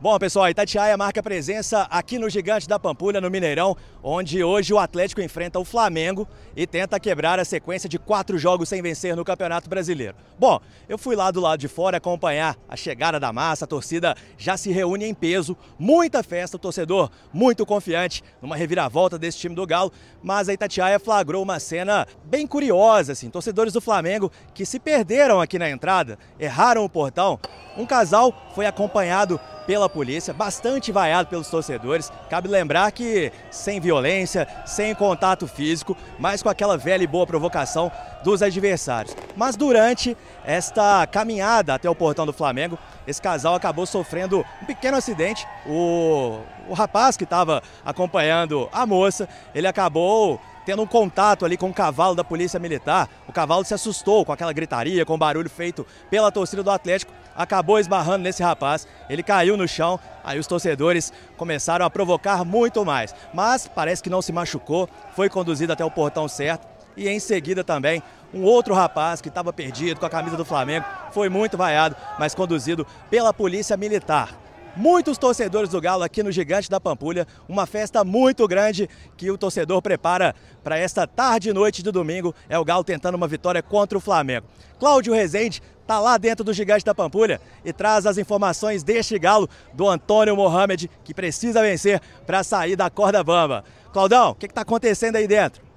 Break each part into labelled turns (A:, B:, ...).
A: Bom, pessoal, Itatiaia marca presença aqui no Gigante da Pampulha, no Mineirão, onde hoje o Atlético enfrenta o Flamengo e tenta quebrar a sequência de quatro jogos sem vencer no Campeonato Brasileiro. Bom, eu fui lá do lado de fora acompanhar a chegada da massa, a torcida já se reúne em peso, muita festa, o torcedor muito confiante numa reviravolta desse time do Galo, mas a Itatiaia flagrou uma cena bem curiosa, assim, torcedores do Flamengo que se perderam aqui na entrada, erraram o portão, um casal foi acompanhado pela polícia, bastante vaiado pelos torcedores. Cabe lembrar que sem violência, sem contato físico, mas com aquela velha e boa provocação dos adversários. Mas durante esta caminhada até o portão do Flamengo, esse casal acabou sofrendo um pequeno acidente. O, o rapaz que estava acompanhando a moça, ele acabou tendo um contato ali com o cavalo da polícia militar. O cavalo se assustou com aquela gritaria, com o barulho feito pela torcida do Atlético acabou esbarrando nesse rapaz, ele caiu no chão, aí os torcedores começaram a provocar muito mais. Mas parece que não se machucou, foi conduzido até o portão certo e em seguida também um outro rapaz que estava perdido com a camisa do Flamengo foi muito vaiado, mas conduzido pela Polícia Militar muitos torcedores do Galo aqui no Gigante da Pampulha. Uma festa muito grande que o torcedor prepara para esta tarde e noite de domingo. É o Galo tentando uma vitória contra o Flamengo. Cláudio Rezende está lá dentro do Gigante da Pampulha e traz as informações deste Galo do Antônio Mohamed, que precisa vencer para sair da corda bamba. Claudão, o que está acontecendo aí dentro?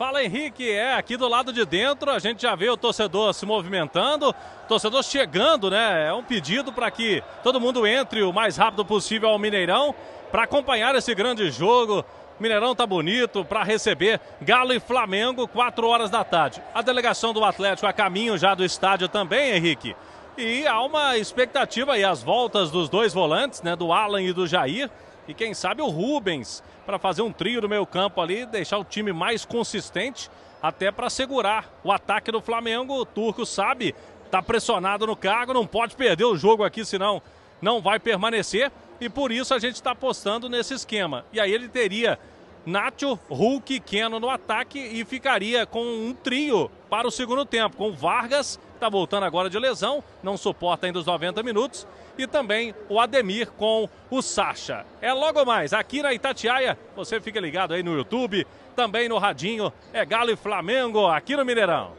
B: Fala Henrique, é aqui do lado de dentro a gente já vê o torcedor se movimentando, torcedor chegando, né? É um pedido para que todo mundo entre o mais rápido possível ao Mineirão para acompanhar esse grande jogo. Mineirão tá bonito para receber Galo e Flamengo 4 horas da tarde. A delegação do Atlético a caminho já do estádio também, Henrique. E há uma expectativa aí as voltas dos dois volantes, né, do Alan e do Jair e quem sabe o Rubens para fazer um trio no meio campo ali, deixar o time mais consistente até para segurar o ataque do Flamengo. O Turco sabe, está pressionado no cargo, não pode perder o jogo aqui, senão não vai permanecer e por isso a gente está apostando nesse esquema. E aí ele teria Nacho, Hulk e Keno no ataque e ficaria com um trio para o segundo tempo, com Vargas está voltando agora de lesão, não suporta ainda os 90 minutos. E também o Ademir com o Sacha. É logo mais, aqui na Itatiaia. Você fica ligado aí no YouTube, também no Radinho. É Galo e Flamengo, aqui no Mineirão.